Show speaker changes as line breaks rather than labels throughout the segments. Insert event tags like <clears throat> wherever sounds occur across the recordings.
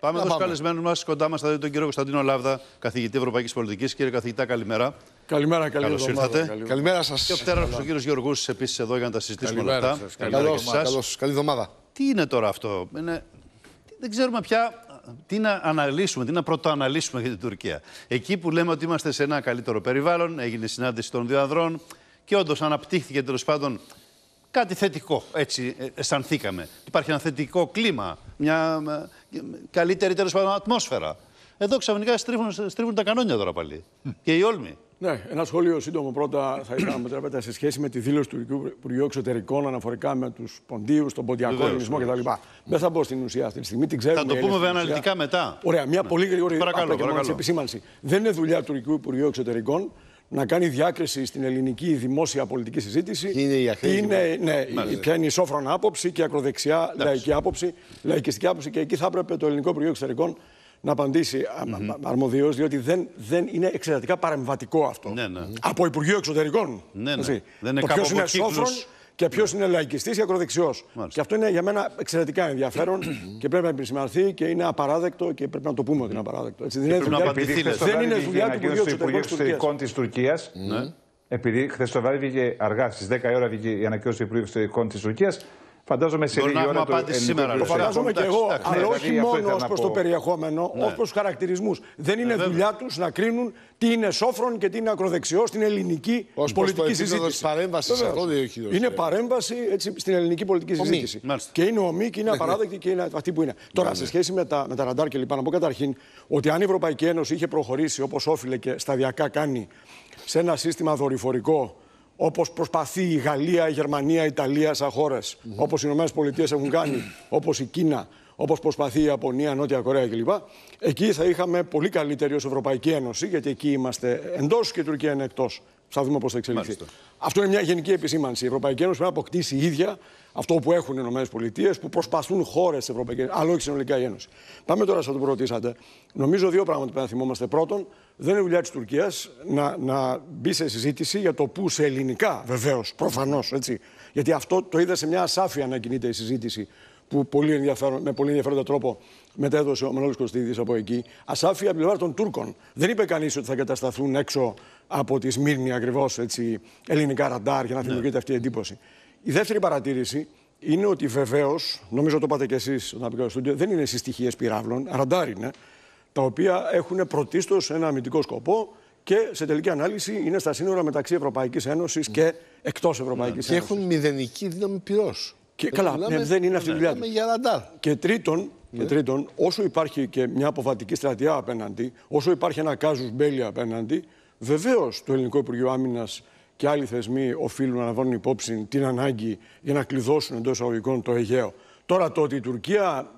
Πάμε στου καλεσμένους μας. Κοντά μας θα δείτε τον κύριο Κωνσταντίνο Λάβδα, καθηγητή Ευρωπαϊκής Πολιτικής. Κύριε καθηγητά, καλημέρα. Καλημέρα, καλή Καλώς ήρθατε. Καλημέρα σας. Και ο πτέραρχος ο κύριος Γεωργούς επίσης εδώ για να τα συζητήσουμε όλα αυτά. Καλώ ήρθατε. Καλή εβδομάδα. Τι είναι τώρα αυτό. Είναι... Δεν ξέρουμε πια τι να αναλύσουμε, τι να πρωτοαναλύσουμε για την Τουρκία. Εκεί που λέμε ότι είμαστε σε ένα καλύτερο περιβάλλον, έγινε συνάντηση των δύο ανδρών και όντως αναπτύχθηκε τέλος πάντων κάτι θετικό. Έτσι ε, αισθανθήκαμε. Υπάρχει ένα θετικό κλίμα, μια ε, καλύτερη τέλος πάντων ατμόσφαιρα. Εδώ ξαφνικά στρίβουν, τα κανόνια τώρα πάλι.
και οι όλμοι. Ναι, ένα σχόλιο σύντομο πρώτα θα ήθελα να τρέπετε σε σχέση με τη δήλωση του Υπουργείου Εξωτερικών αναφορικά με τους ποντίους, τον ποντιακό ελληνισμό κτλ. Δεν θα μπω στην ουσία αυτή τη στιγμή, την ξέρουμε. Θα το πούμε αναλυτικά μετά. Ωραία, μια πολύ γρήγορη παρακαλώ, επισήμανση. Δεν είναι δουλειά του Υπουργείου Εξωτερικών να κάνει διάκριση στην ελληνική δημόσια πολιτική συζήτηση. Και είναι η ναι, ποια είναι η σόφρονα άποψη και η ακροδεξιά λαϊκή άποψη, λαϊκιστική άποψη. Και εκεί θα έπρεπε το ελληνικό Υπουργείο Εξωτερικών να απαντήσει αρμοδιώ, διότι δεν, δεν είναι εξαιρετικά παρεμβατικό αυτό. Ναι, ναι. Από Υπουργείο Εξωτερικών. Ναι, ναι. Δεν είναι το είναι σόφρον και ποιος είναι λαϊκιστής η ακροδεξιό. Και αυτό είναι για μένα εξαιρετικά ενδιαφέρον <clears throat> και πρέπει να επισημανθεί και είναι απαράδεκτο και πρέπει να το πούμε ότι είναι απαράδεκτο. δεν είναι δουλειά, δεν είναι δουλειά του Υπουργείου Εξωτερικών
της Τουρκίας. Ναι. Επειδή χθες το βράδυ βγήκε αργά, στις 10 ώρα βγήκε η ανακοίνωση του Υπουργείου Εξωτερικών της Τουρκίας Φαντάζομαι σε λίγο ώρα το σήμερα. Το φαντάζομαι και εγώ, αλλά ναι, όχι δηλαδή, μόνο ως προς το
περιεχόμενο, ναι. ως προς τους χαρακτηρισμούς. Δεν είναι ε, δουλειά τους να κρίνουν τι είναι σόφρον και τι είναι ακροδεξιός στην ελληνική πολιτική συζήτηση. παρέμβαση σε αυτό Είναι παρέμβαση στην ελληνική πολιτική συζήτηση. Και είναι ομή και είναι ναι. απαράδεκτη και είναι αυτή που είναι. Τώρα, σε σχέση με τα ραντάρ και λοιπά, να πω καταρχήν ότι αν η Ευρωπαϊκή Ένωση είχε προχωρήσει όπως όφιλε και σταδιακά κάνει σε ένα σύστημα δορυφορικό Όπως προσπαθεί η Γαλλία, η Γερμανία, η Ιταλία σαν χώρες. Όπως οι Ηνωμένες Πολιτείες έχουν κάνει. Όπως η Κίνα. Όπως προσπαθεί η Ιαπωνία, Νότια Κορέα κλπ. Εκεί θα είχαμε πολύ καλύτερη ως Ευρωπαϊκή Ένωση, γιατί εκεί είμαστε εντός και η Τουρκία είναι εκτός. Θα δούμε πώς θα εξελιχθεί. Αυτό είναι μια γενική επισήμανση. Η Ευρωπαϊκή Ένωση πρέπει να αποκτήσει η ίδια αυτό που έχουν οι ΗΠΑ, που προσπαθούν χώρες τη Ευρωπαϊκή Ένωση, αλλά όχι συνολικά η Ένωση. Πάμε τώρα σε αυτό που ρωτήσατε. Νομίζω δύο πράγματα πρέπει να θυμόμαστε. Πρώτον, δεν είναι δουλειά της Τουρκίας να, να μπει σε συζήτηση για το πού σε ελληνικά, βεβαίως, προφανώς. Γιατί αυτό το είδα σε μια ασάφεια να κινείται η συζήτηση που πολύ με πολύ ενδιαφέροντα τρόπο μετέδωσε ο Μενόλη Κωστίδης από εκεί. Ασάφεια από πλευρά των Τούρκων. Δεν είπε κανείς ότι θα κατασταθούν έξω από τη Σμύρνη ακριβώς ελληνικά ραντάρ για να ναι. δημιουργείται αυτή η εντύπωση. Η δεύτερη παρατήρηση είναι ότι βεβαίως, νομίζω το είπατε κι εσείς όταν πήγατε στο δεν είναι συστοιχίε πυράβλων, ραντάρ είναι τα οποία έχουν πρωτίστως ένα αμυντικό σκοπό και σε τελική ανάλυση είναι στα σύνορα μεταξύ Ευρωπαϊκής Ένωσης και εκτός Ευρωπαϊκής Ένωση. Ναι, και έχουν μηδενική δύναμη πυρός. Και, καλά, ναι, δεν είναι αυτή η δουλειά του. Και τρίτον, και ναι. τρίτον, όσο υπάρχει και μια αποφατική στρατιά απέναντι, όσο υπάρχει ένα κάζους μπέλι απέναντι, βεβαίως το Ελληνικό Υπουργείο Άμυνας και άλλοι θεσμοί οφείλουν να λαμβάνουν υπόψη την ανάγκη για να κλειδώσουν εντός εισαγωγικών το Αιγαίο. Τώρα το ότι η Τουρκία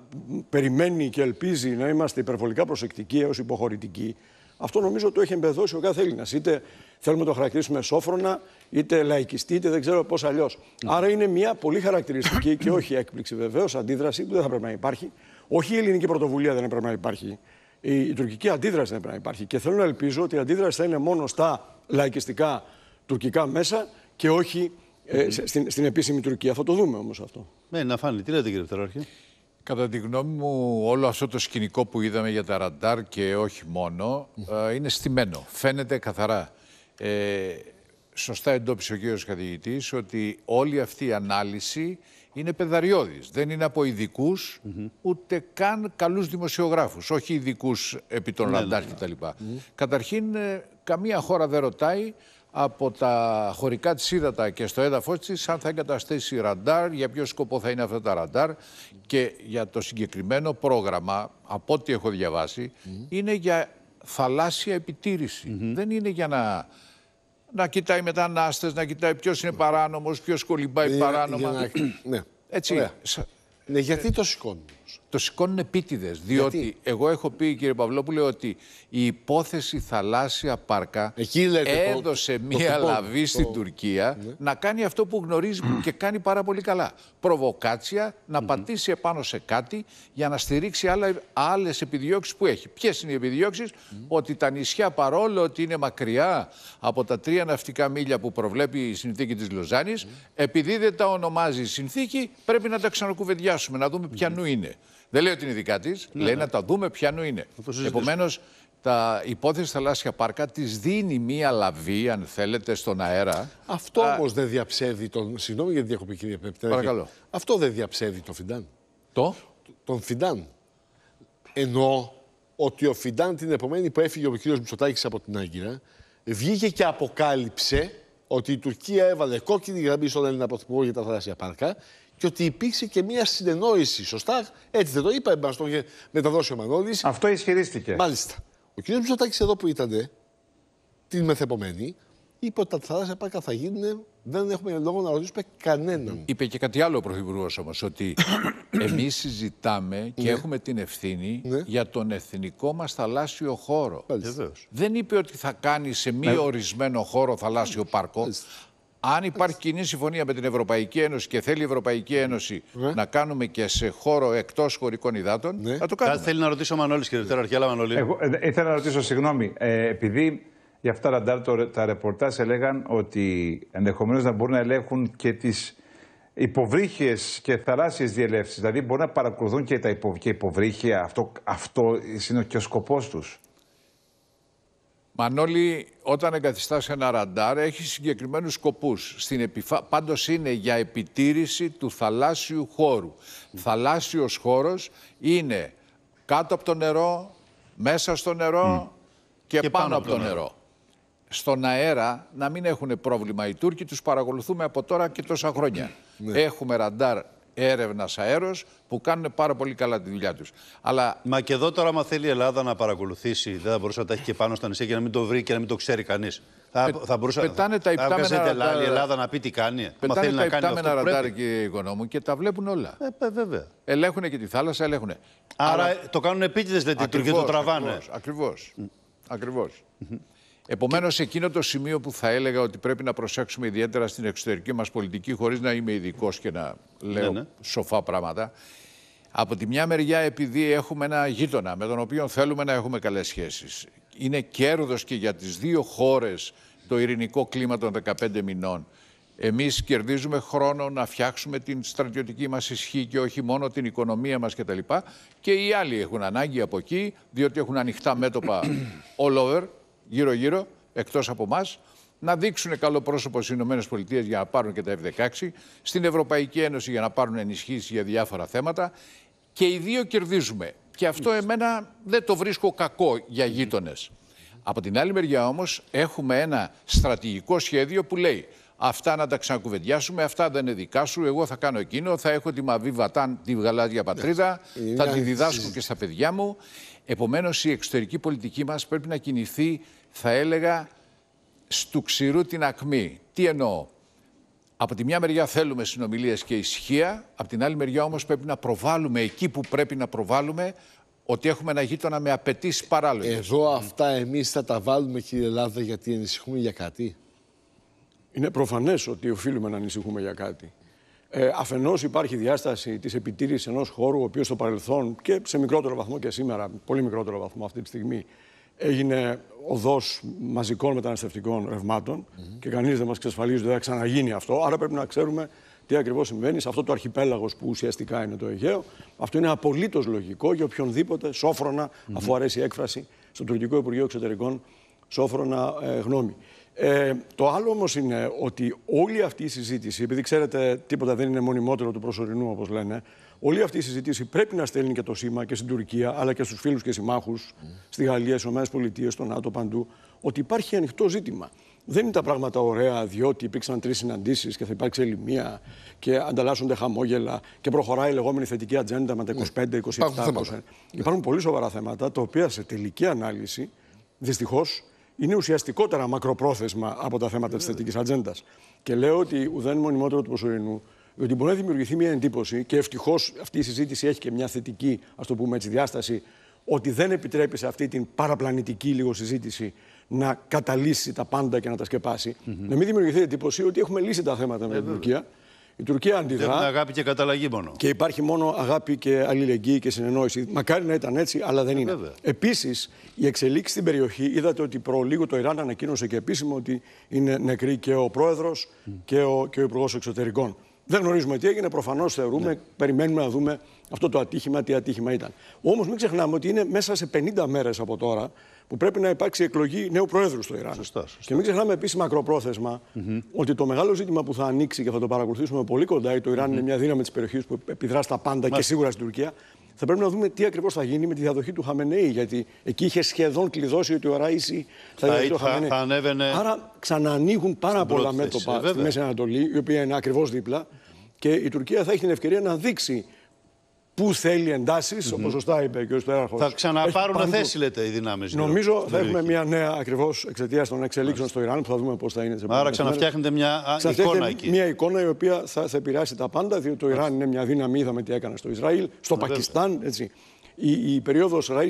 περιμένει και ελπίζει να είμαστε υπερβολικά προσεκτικοί έως υποχωρητικοί, αυτό νομίζω το έχει εμπεδώσει ο κάθε Έλληνας. Είτε θέλουμε να το χαρακτηρίσουμε σόφρονα, είτε λαϊκιστή, είτε δεν ξέρω πώς αλλιώς. Άρα είναι μια πολύ χαρακτηριστική και όχι έκπληξη βεβαίως αντίδραση που δεν θα πρέπει να υπάρχει. Όχι η ελληνική πρωτοβουλία δεν πρέπει να υπάρχει. Η, η τουρκική αντίδραση δεν πρέπει να υπάρχει. Και θέλω να ελπίζω ότι η αντίδραση θα είναι μόνο στα λαϊκιστικά τουρκικά μέσα και όχι ε, στην, στην επίσημη Τουρκία. Θα το δούμε όμως αυτό.
Ναι, να φάνει. Τι λέτε, κύριε Πτεράρχη. Κατά τη γνώμη μου, όλο αυτό το
σκηνικό που είδαμε για τα ραντάρ και όχι μόνο, ε, είναι στημένο. Φαίνεται καθαρά. Ε, σωστά εντόπισε ο κύριος καθηγητής ότι όλη αυτή η ανάλυση είναι πεδαριώδης. Δεν είναι από ειδικούς ούτε καν καλούς δημοσιογράφους, όχι ειδικούς επί των ναι, ναι, ραντάρ ναι. κτλ. Καταρχήν, ε, καμία χώρα δεν ρωτάει από τα χωρικά της ύδατα και στο έδαφος της αν θα εγκαταστήσει ραντάρ, για ποιο σκοπό θα είναι αυτά τα ραντάρ και για το συγκεκριμένο πρόγραμμα, από ό,τι έχω διαβάσει, είναι για θαλάσσια επιτήρηση. Δεν είναι για να να κοιτάει μετανάστες, να κοιτάει ποιος είναι ε. παράνομος, ποιος κολυμπάει παράνομα. <clears throat> ναι. Έτσι. Ναι, γιατί το σηκώνουν. Το σηκώνουν επίτηδες. Διότι εγώ έχω πει, κύριε Παυλόπουλε, ότι η υπόθεση θαλάσσια πάρκα έδωσε μία λαβή το, στην Τουρκία ναι. να κάνει αυτό που γνωρίζει mm. <clears throat> και κάνει πάρα πολύ καλά. Προβοκάτσια, να πατήσει επάνω σε κάτι για να στηρίξει άλλες επιδιώξεις που έχει. Ποιες είναι οι επιδιώξεις, ότι τα νησιά παρόλο ότι είναι μακριά από τα τρία ναυτικά μίλια που προβλέπει η συνθήκη της Λοζάνης, επειδή δεν τα ονομάζει η συνθήκη, πρέπει να τα ξανακουβεντιάσουμε, να δούμε ποιανού είναι. Δεν λέει ότι είναι δικά της, ναι, λέει ναι. να τα δούμε ποιανού είναι. Επομένως, τα υπόθεση θαλάσσια πάρκα της δίνει μία λαβή, αν θέλετε, στον αέρα.
Αυτό όμως δεν διαψεύδει τον. Συγγνώμη για την διακοπή, κύριε Παρακαλώ. Αυτό δεν διαψεύδει τον Φιντάν. Το? Τον Φιντάν. Εννοώ ότι ο Φιντάν την επομένη που έφυγε ο κ. Μητσοτάκης από την Άγκυρα, βγήκε και αποκάλυψε ότι η Τουρκία έβαλε κόκκινη γραμμή στον Έλληνα Πρωθυπουργό για τα θαλάσσια πάρκα και ότι υπήρξε και μια συνεννόηση. Σωστά, έτσι δεν το είπα, μα το είχε μεταδώσει ο Μανώλη. Αυτό ισχυρίστηκε. Μάλιστα. Ο κ. Μητσοτάκης εδώ που ήταν την μεθεπομένη, είπε ότι τα θαλάσσια πάρκα θα γίνουν. Δεν έχουμε λόγο να ρωτήσουμε κανέναν. Είπε
και κάτι άλλο ο Πρωθυπουργός όμως, ότι <coughs> εμείς συζητάμε και ναι. έχουμε την ευθύνη ναι. για τον εθνικό μας θαλάσσιο χώρο. Δεν είπε ότι θα κάνει σε μη ναι. ορισμένο χώρο θαλάσσιο πάρκο, αν υπάρχει κοινή συμφωνία με την Ευρωπαϊκή Ένωση και θέλει η Ευρωπαϊκή Ένωση ναι. να κάνουμε και σε χώρο εκτός χωρικών υδάτων, ναι. να το κάνουμε. Κάτι θέλει να
ρωτήσω ο Μανώλης και
Δευτέρα αλλά Μανώλη.
Εγώ
ε, ήθελα να ρωτήσω, συγγνώμη, ε, επειδή για αυτά ραντάρ τα ρεπορτάζ έλεγαν ότι ενδεχομένως να μπορούν να ελέγχουν και τις υποβρύχιες και θαλάσσιες διελεύσεις. Δηλαδή μπορούν να παρακολουθούν και τα υποβρύχια. Αυτό, αυτό είναι και ο σκοπός τους.
Μανώλη, όταν εγκαθιστάς ένα ραντάρ, έχει συγκεκριμένους σκοπούς. Στην Πάντως είναι για επιτήρηση του θαλάσσιου χώρου. Mm. Θαλάσσιος χώρος είναι κάτω από το νερό, μέσα στο νερό και, πάνω, από το, νερό. Στον αέρα να μην έχουν πρόβλημα οι Τούρκοι, τους παρακολουθούμε από τώρα και τόσα χρόνια. Ναι.
Έχουμε ραντάρ έρευνας αέρος που κάνουν πάρα πολύ καλά τη δουλειά τους. Αλλά... Μα και εδώ τώρα, άμα θέλει η Ελλάδα να παρακολουθήσει, δεν θα μπορούσε να τα έχει και πάνω στα νησιά και να μην το βρει και να μην το ξέρει κανείς. Θα, θα μπορούσε πετάνε θα, τα θα βγάζει η Ελλάδα να πει τι κάνει. Μα θέλει τα να κάνει αυτό που πρέπει.
και οικονόμου και τα βλέπουν όλα. Ε, ε, βέβαια. Ελέγχουν και τη θάλασσα, ελέγχουν.
Άρα, το κάνουν επίτηδε, δηλαδή, και το τραβάνε.
Ακριβώς. Ακριβώς. Επομένω, εκείνο το σημείο που θα έλεγα ότι πρέπει να προσέξουμε ιδιαίτερα στην εξωτερική μας πολιτική, χωρίς να είμαι ειδικός και να λέω ναι, ναι. σοφά πράγματα. Από τη μια μεριά, επειδή έχουμε ένα γείτονα με τον οποίο θέλουμε να έχουμε καλές σχέσεις, είναι κέρδος και για τις δύο χώρες το ειρηνικό κλίμα των 15 μηνών. Εμείς κερδίζουμε χρόνο να φτιάξουμε την στρατιωτική μας ισχύ και όχι μόνο την οικονομία μας κτλ. Και, και οι άλλοι έχουν ανάγκη από εκεί, διότι έχουν ανοιχτά μέτωπα all over γύρω-γύρω, εκτός από εμά, να δείξουν καλό πρόσωπο στις ΗΠΑ για να πάρουν και τα F-16, στην Ευρωπαϊκή Ένωση για να πάρουν ενισχύσεις για διάφορα θέματα. Και οι δύο κερδίζουμε. Και αυτό εμένα δεν το βρίσκω κακό για γείτονες. Από την άλλη μεριά όμως έχουμε ένα στρατηγικό σχέδιο που λέει Αυτά να τα ξανακουβεντιάσουμε. Αυτά δεν είναι δικά σου. Εγώ θα κάνω εκείνο. Θα έχω τη μαβή βατάν, τη γαλάζια πατρίδα. Ε, θα τη διδάσκω και στα παιδιά μου. Επομένως, η εξωτερική πολιτική μας πρέπει να κινηθεί, θα έλεγα, στου ξηρού την ακμή. Τι εννοώ. Από τη μια μεριά θέλουμε συνομιλίες και ισχύα. Από την άλλη μεριά όμως πρέπει να προβάλλουμε εκεί που πρέπει να προβάλλουμε ότι
έχουμε ένα γείτονα με απαιτήσεις παράλογε. Εδώ αυτά εμείς θα τα βάλουμε, κύριε Ελλάδα, γιατί ενισχύουμε για κάτι. Είναι προφανές ότι οφείλουμε να ανησυχούμε για κάτι. Ε, Αφενός υπάρχει διάσταση της επιτήρησης ενός χώρου, ο οποίος στο παρελθόν και σε μικρότερο βαθμό και σήμερα, πολύ μικρότερο βαθμό αυτή τη στιγμή, έγινε οδός μαζικών μεταναστευτικών ρευμάτων και κανείς δεν μας εξασφαλίζει ότι θα ξαναγίνει αυτό. Άρα πρέπει να ξέρουμε τι ακριβώς συμβαίνει σε αυτό το αρχιπέλαγος που ουσιαστικά είναι το Αιγαίο. Αυτό είναι απολύτως λογικό για οποιονδήποτε σόφρονα, mm αφού αρέσει η έκφραση στο τουρκικό Υπουργείο Εξωτερικών, σόφρονα ε, γνώμη. Ε, το άλλο όμως είναι ότι όλη αυτή η συζήτηση, επειδή ξέρετε, τίποτα δεν είναι μονιμότερο του προσωρινού, όπως λένε, όλη αυτή η συζήτηση πρέπει να στέλνει και το σήμα και στην Τουρκία, αλλά και στους φίλους και συμμάχους, mm. στη Γαλλία, στις ΗΠΑ, στο ΝΑΤΟ, παντού, ότι υπάρχει ανοιχτό ζήτημα. Δεν είναι τα πράγματα ωραία, διότι υπήρξαν τρεις συναντήσεις και θα υπάρξει ελληνία και ανταλλάσσονται χαμόγελα και προχωράει η λεγόμενη θετική ατζέντα με τα 25, ναι. 27. Υπάρχουν πολύ σοβαρά θέματα, τα οποία σε τελική ανάλυση δυστυχώς είναι ουσιαστικότερα μακροπρόθεσμα από τα θέματα της θετικής ατζέντας. Και λέω ότι ουδέν μονιμότερο του προσωρινού, διότι μπορεί να δημιουργηθεί μια εντύπωση και ευτυχώς αυτή η συζήτηση έχει και μια θετική, ας το πούμε έτσι, διάσταση, ότι δεν επιτρέπει σε αυτή την παραπλανητική λίγο συζήτηση να καταλύσει τα πάντα και να τα σκεπάσει. Να μην δημιουργηθεί εντύπωση ότι έχουμε λύσει τα θέματα με την ε, Τουρκία. Η Τουρκία αντιδρά. Δεν
αγάπη και καταλλαγή μόνο.
Και υπάρχει μόνο αγάπη και αλληλεγγύη και συνεννόηση. Μακάρι να ήταν έτσι, αλλά δεν ε, είναι. Επίση, η εξελίξη στην περιοχή, είδατε ότι προ λίγο το Ιράν ανακοίνωσε και επίσημα ότι είναι νεκροί και ο πρόεδρος και ο, και ο υπουργός εξωτερικών. Δεν γνωρίζουμε τι έγινε. Προφανώς θεωρούμε, ναι. περιμένουμε να δούμε αυτό το ατύχημα, τι ατύχημα ήταν. Όμως μην ξεχνάμε ότι είναι μέσα σε 50 μέρες από τώρα που πρέπει να υπάρξει εκλογή νέου Προέδρου στο Ιράν. Και μην ξεχνάμε επίσης μακροπρόθεσμα ότι το μεγάλο ζήτημα που θα ανοίξει και θα το παρακολουθήσουμε πολύ κοντά, το Ιράν είναι μια δύναμη της περιοχής που επιδρά στα πάντα και σίγουρα στην Τουρκία, θα πρέπει να δούμε τι ακριβώς θα γίνει με τη διαδοχή του Χαμενέη. Γιατί εκεί είχε σχεδόν κλειδώσει ότι ο Ράισι θα, θα, το του ανέβαινε. Άρα ξανανοίγουν πάρα πολλά μέτωπα ε, στη Μέση Ανατολή, η οποία είναι ακριβώς δίπλα. Και η Τουρκία θα έχει την ευκαιρία να δείξει που θέλει εντάσεις, mm -hmm. όπως σωστά είπε και ο Στέραχο. Θα ξαναπάρουν πάντου... θέση, λέτε, οι δυνάμεις. Νομίζω θα έχουμε μια νέα ακριβώς εξαιτίας των εξελίξεων στο Ιράν που θα δούμε πώς θα είναι Σε Άρα ξαναφτιάχνετε μια εικόνα εκεί. Μια εικόνα η οποία θα, θα επηρεάσει τα πάντα, διότι το Ιράν είναι μια δύναμη, είδαμε τι έκανε στο Ισραήλ, στο Πακιστάν. Έτσι η, η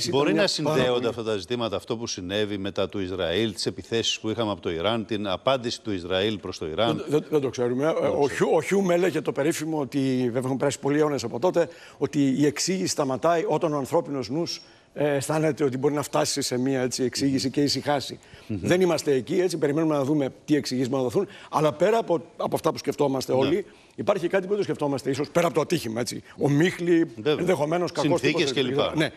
Μπορεί να συνδέονται πάρα...
αυτά τα ζητήματα, αυτό που συνέβη μετά του Ισραήλ, τις επιθέσεις που είχαμε από το Ιράν, την απάντηση του Ισραήλ προς το Ιράν.
Δεν, το ξέρουμε. Ε, ο, ο, ο Χιούμ έλεγε το περίφημο ότι, βέβαια έχουν περάσει πολλοί αιώνες από τότε, ότι η εξήγηση σταματάει όταν ο ανθρώπινος νους ε, αισθάνεται ότι μπορεί να φτάσει σε μια έτσι, εξήγηση και ησυχάσει. Mm Δεν είμαστε εκεί, έτσι περιμένουμε να δούμε τι μπορούν θα δοθούν. Αλλά πέρα από, από αυτά που σκεφτόμαστε ναι. όλοι, υπάρχει κάτι που δεν το σκεφτόμαστε, ίσως πέρα από το ατύχημα. Έτσι. Ο Μίχλι, ενδεχομένως κακός κλπ. Ναι.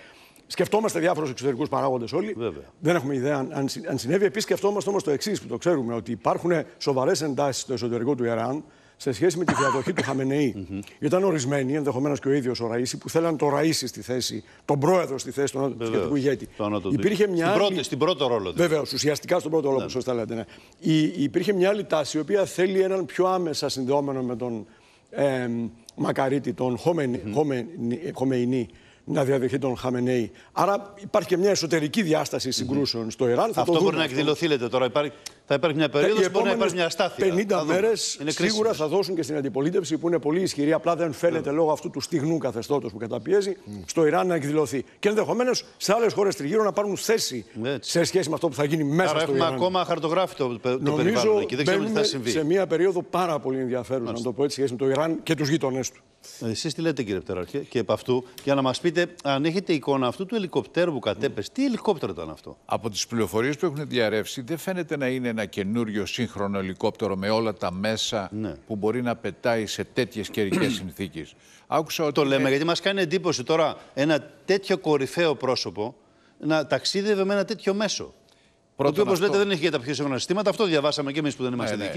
Σκεφτόμαστε διάφορους εξωτερικούς παράγοντες όλοι. Βέβαια. Δεν έχουμε ιδέα αν, αν συνέβη. Επίσης, σκεφτόμαστε όμως το εξής που το ξέρουμε, ότι υπάρχουν σοβαρές εντάσεις στο εσωτερικό του Ιράν σε σχέση με τη διαδοχή του Χαμενεή. Ήταν ορισμένοι, ενδεχομένως και ο ίδιος ο Ραΐση, που θέλαν το Ραΐση στη θέση, τον πρόεδρο στη θέση του Ανατολικού ηγέτη. Υπήρχε μια στην, άλλη... πρώτη,
στην πρώτο ρόλο.
Βεβαίω, ουσιαστικά στον πρώτο ρόλο, ναι. σωστά λέτε. Ναι. υπήρχε μια άλλη τάση, η οποία θέλει έναν πιο άμεσα συνδεόμενο με τον ε, Μακαρίτη, τον Χωμεϊνή. mm -hmm να διαδεχθεί τον Χαμενέη. Άρα υπάρχει και μια εσωτερική διάσταση συγκρούσεων mm-hmm. στο Ιράν. αυτό μπορεί να εκδηλωθεί,
λέτε τώρα. Υπάρχει, θα υπάρχει μια περίοδος που μπορεί να υπάρχει μια αστάθεια. 50 μέρε σίγουρα
θα δώσουν και στην αντιπολίτευση που είναι πολύ ισχυρή. Απλά δεν φαίνεται ναι. λόγω αυτού του στιγμου καθεστώτος που καταπιέζει mm. στο Ιράν να εκδηλωθεί. Και ενδεχομένως σε άλλες χώρες τριγύρω να πάρουν θέση ναι, σε σχέση με αυτό που θα γίνει μέσα Άρα στο Ιράν. Έχουμε ακόμα χαρτογράφητο το περιβάλλον εκεί. Δεν ξέρουμε τι θα συμβεί. Σε μια περίοδο πάρα πολύ ενδιαφέρουσα, να το πω έτσι, σχέση με το Ιράν και τους
γείτονές του. Εσείς τι λέτε, κύριε Πτεραρχέ, και επ' αυτού για να μας πείτε αν έχετε εικόνα αυτού του ελικοπτέρου που κατέπεσε, τι ελικόπτερο ήταν αυτό. Από τις πληροφορίες που έχουν διαρρεύσει, δεν φαίνεται να είναι ένα
καινούριο σύγχρονο ελικόπτερο με όλα τα μέσα ναι. που μπορεί να πετάει σε τέτοιες καιρικές
συνθήκες. Το λέμε γιατί μας κάνει εντύπωση τώρα ένα τέτοιο κορυφαίο πρόσωπο να ταξίδευε με ένα τέτοιο μέσο.
Πρώτον, το οποίο, όπω λέτε, δεν
έχει για τα πιο σύγχρονα συστήματα. Αυτό διαβάσαμε και εμείς που δεν ναι, είμαστε ναι,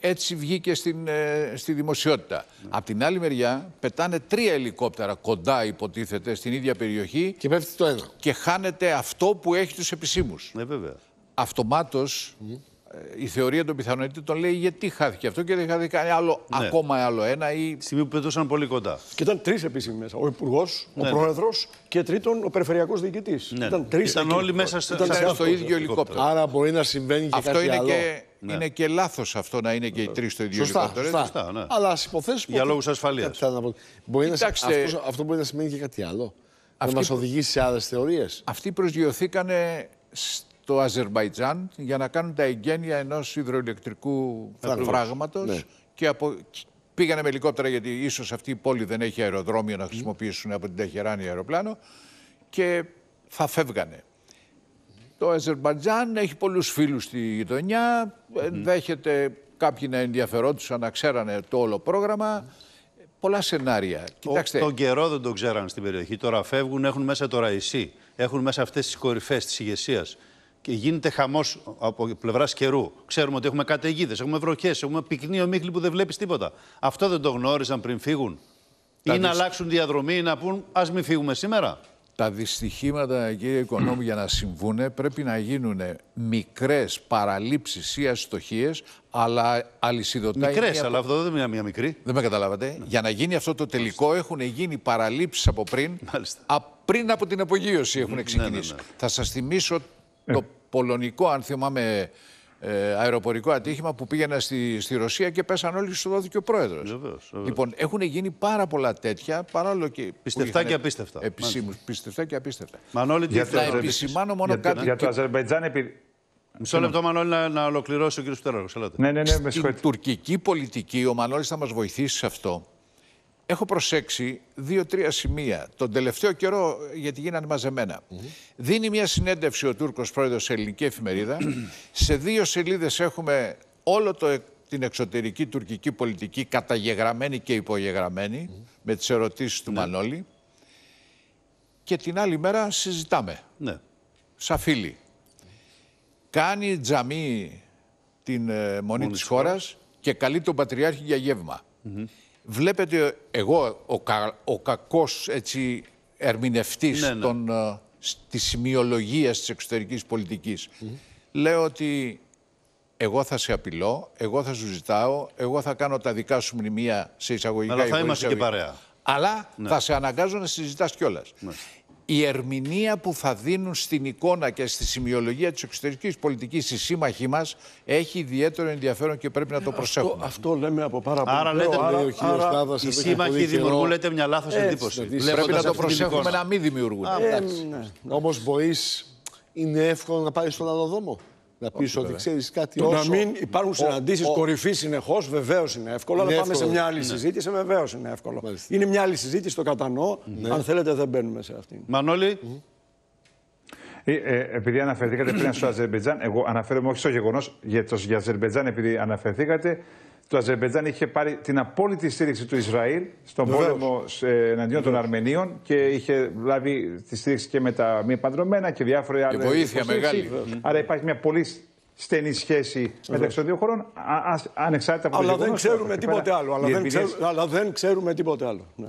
έτσι βγήκε στην, ε, στη δημοσιότητα. Ναι.
Απ' την άλλη μεριά πετάνε τρία ελικόπτερα κοντά υποτίθεται στην ίδια περιοχή και, πέφτει το ένα. και χάνεται αυτό που έχει τους επισήμους. Ναι, βέβαια. Αυτομάτως ε, η θεωρία των πιθανότητων λέει γιατί χάθηκε αυτό και δεν χάθηκε άλλο, ναι. ακόμα άλλο ένα. Ή...
που πετούσαν πολύ κοντά. Και ήταν τρεις επίσημοι μέσα. Ο Υπουργός, ο ναι, ναι. Πρόεδρος και τρίτον ο Περιφερειακός Διοικητής. Ήταν τρεις Ήταν όλοι μέσα στο, ήταν ίδιο ελικόπτερο. Άρα μπορεί να συμβαίνει και αυτό είναι Και ναι.
Είναι και λάθος αυτό να είναι και οι τρεις στο ίδιο σωστά, λιγότερο. Σωστά, ναι. Αλλά ας
υποθέσουμε. Για λόγους
ασφαλείας.
Αυτός, αυτό μπορεί να σημαίνει και κάτι άλλο. Αυτή... Να μας οδηγήσει σε άλλες
θεωρίες. Αυτοί προσγειωθήκανε στο Αζερβαϊτζάν για να κάνουν τα εγγένεια ενός υδροηλεκτρικού φράγματος ναι. και από... πήγανε με ελικόπτερα γιατί ίσως αυτή η πόλη δεν έχει αεροδρόμιο να χρησιμοποιήσουν από την Ταχεράνη αεροπλάνο και θα φεύγανε. Το Αζερμπαϊτζάν έχει πολλούς φίλους στη γειτονιά, mm. δέχεται κάποιοι να ενδιαφερόντουσαν να ξέρανε το όλο πρόγραμμα.
Πολλά σενάρια. Κοιτάξτε. τον καιρό δεν το ξέραν στην περιοχή. Τώρα φεύγουν, έχουν μέσα το Ραϊσί, έχουν μέσα αυτές τις κορυφές της ηγεσίας. Και γίνεται χαμός από πλευράς καιρού. Ξέρουμε ότι έχουμε καταιγίδες, έχουμε βροχές, έχουμε πυκνή ομίχλη που δεν βλέπεις τίποτα. Αυτό δεν το γνώριζαν πριν φύγουν. Ή να αλλάξουν διαδρομή ή να πούν Ας μην φύγουμε σήμερα τα
δυστυχήματα, κύριε Οικονόμου, για να συμβούν πρέπει να γίνουν μικρές παραλήψεις ή αστοχίες, αλλά αλυσιδωτά... Μικρές, αλλά
αυτό δεν είναι μια μικρή. Δεν με καταλάβατε.
Ναι. Για να γίνει αυτό το τελικό Μάλιστα. έχουν γίνει παραλήψεις από πριν, α, πριν από την απογείωση έχουν ναι, ναι, ξεκινήσει. Θα σας θυμίσω το ε. πολωνικό, αν θυμάμαι ε, αεροπορικό ατύχημα που πήγαινα στη, Ρωσία και πέσαν όλοι στο δόθηκε ο πρόεδρος. Λοιπόν, έχουν γίνει πάρα πολλά τέτοια παρόλο και. Πιστευτά και απίστευτα. Επισήμους. Πιστευτά και απίστευτα.
Μανώλη, για θα επισημάνω μόνο για, κάτι. Για, το Αζερβαϊτζάν, επειδή... Μισό λεπτό, Μανώλη, να, να ολοκληρώσει ο κ. Στέραγο. Ναι, ναι, ναι, με
τουρκική πολιτική, ο Μανώλης θα μας βοηθήσει σε αυτό έχω προσέξει δύο-τρία σημεία. Τον τελευταίο καιρό, γιατί γίνανε μαζεμένα. Δίνει μια συνέντευξη ο Τούρκος πρόεδρος σε ελληνική εφημερίδα. σε δύο σελίδες έχουμε όλο το την εξωτερική τουρκική πολιτική καταγεγραμμένη και υπογεγραμμένη με τις ερωτήσεις του ναι. Μανώλη και την άλλη μέρα συζητάμε ναι. σαν φίλοι. Κάνει τζαμί την ε, μονή, της χώρας και καλεί τον Πατριάρχη για γεύμα. Βλέπετε εγώ ο, κα, ο κακός έτσι ερμηνευτής ναι, ναι. Των, ε, της σημειολογίας της εξωτερικής πολιτικής. Λέω ότι εγώ θα σε απειλώ, εγώ θα σου ζητάω, εγώ θα κάνω τα δικά σου μνημεία σε εισαγωγικά. Αλλά θα είμαστε και παρέα. Αλλά ναι. θα σε αναγκάζω να συζητάς κιόλας η ερμηνεία που θα δίνουν στην εικόνα και στη σημειολογία της εξωτερικής πολιτικής οι σύμμαχοί μας έχει ιδιαίτερο ενδιαφέρον και πρέπει να το προσέχουμε. Αυτό, λέμε από πάρα πολύ. Άρα, λέτε, άρα, ο άρα, οι σύμμαχοι δημιουργούν λέτε μια λάθος έτσι, εντύπωση. πρέπει να το προσέχουμε να μην δημιουργούν. Ε,
ναι. Όμως είναι εύκολο να πάει στον άλλο δόμο να πει ότι ξέρεις κάτι Το Να μην υπάρχουν συναντήσεις ο... κορυφής
συνεχώς, βεβαίως είναι εύκολο. αλλά πάμε σε μια άλλη ναι. συζήτηση, βεβαίως είναι εύκολο. Είναι μια άλλη συζήτηση, το κατανοώ. Ναι. Αν θέλετε, δεν μπαίνουμε σε αυτήν.
Μανώλη. Ε, ε, επειδή αναφερθήκατε πριν στο Αζερμπετζάν, εγώ αναφέρομαι όχι στο γεγονός για το Αζερμπετζάν, επειδή αναφερθήκατε, το Αζερμπαϊτζάν είχε πάρει την απόλυτη στήριξη του Ισραήλ στον πόλεμο ε, εναντίον των Αρμενίων και είχε λάβει τη στήριξη και με τα μη παντρωμένα και διάφορα άλλα. Και βοήθεια μεγάλη. Άρα υπάρχει μια πολύ στενή σχέση μεταξύ των δύο χωρών, ανεξάρτητα από το Αλλά δεν ξέρουμε τίποτε άλλο. Αλλά δεν, ξέρουμε, αλλά δεν ξέρουμε τίποτε άλλο. Ναι.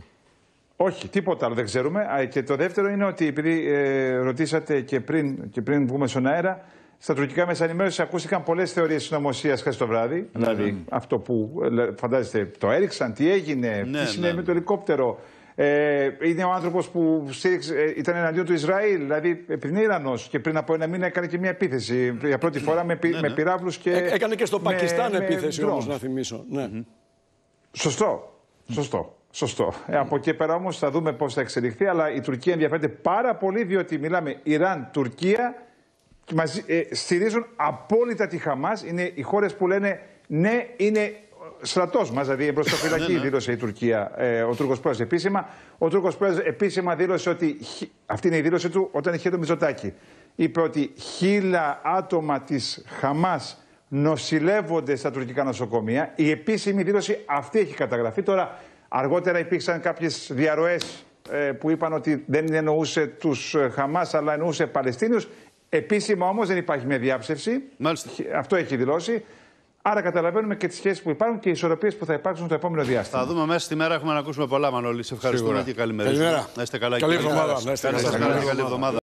Όχι, τίποτα άλλο δεν ξέρουμε. Και το δεύτερο είναι ότι επειδή ε, ρωτήσατε και πριν, και πριν βγούμε στον αέρα, στα τουρκικά μέσα ενημέρωση ακούστηκαν πολλές θεωρίες συνωμοσία χθες το βράδυ. δηλαδή αυτό που φαντάζεστε το έριξαν, τι έγινε, ναι, τι συνέβη ναι, με το ελικόπτερο. Ε, είναι ο άνθρωπος που στήριξε, ε, ήταν εναντίον του Ισραήλ, δηλαδή ε, είναι Ιρανός και πριν από ένα μήνα έκανε και μια επίθεση για πρώτη φορά με, ναι, με πυράβλους και. Ε, έκανε και στο Πακιστάν επίθεση όμως, να
θυμίσω. Ναι. Σωστό.
Σωστό. Σωστό. Ε, από εκεί πέρα όμως θα δούμε πώς θα εξελιχθεί, αλλά η Τουρκία ενδιαφέρεται πάρα πολύ διότι μιλάμε Ιράν-Τουρκία Μαζί, ε, στηρίζουν απόλυτα τη Χαμάς. Είναι οι χώρες που λένε ναι, είναι στρατός μας, δηλαδή προ το ναι, φυλακή, ναι. δήλωσε η Τουρκία. Ε, ο Τούρκος πρόεδρος επίσημα. Ο Τούρκος πρόεδρος επίσημα δήλωσε ότι. Αυτή είναι η δήλωση του όταν είχε το Μιζωτάκι. Είπε ότι χίλια άτομα της Χαμάς νοσηλεύονται στα τουρκικά νοσοκομεία. Η επίσημη δήλωση αυτή έχει καταγραφεί. Τώρα, αργότερα υπήρξαν κάποιες διαρροές ε, που είπαν ότι δεν εννοούσε τους ε, Χαμάς, αλλά εννοούσε Παλαιστίνιου. Επίσημα όμως δεν υπάρχει μια διάψευση. Μάλιστα. Αυτό έχει δηλώσει. Άρα καταλαβαίνουμε και τις σχέσεις που υπάρχουν και οι ισορροπίες που θα υπάρξουν στο επόμενο διάστημα. Θα
δούμε μέσα στη μέρα. Έχουμε να ακούσουμε πολλά, Μανώλη. Σε ευχαριστούμε και καλημέρα. Να είστε καλά. Καλή Καλή εβδομάδα.